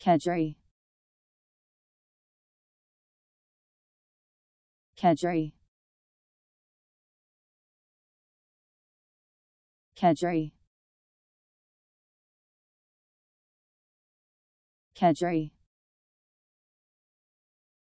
Kedri. Kedri. Kedri. Kedri.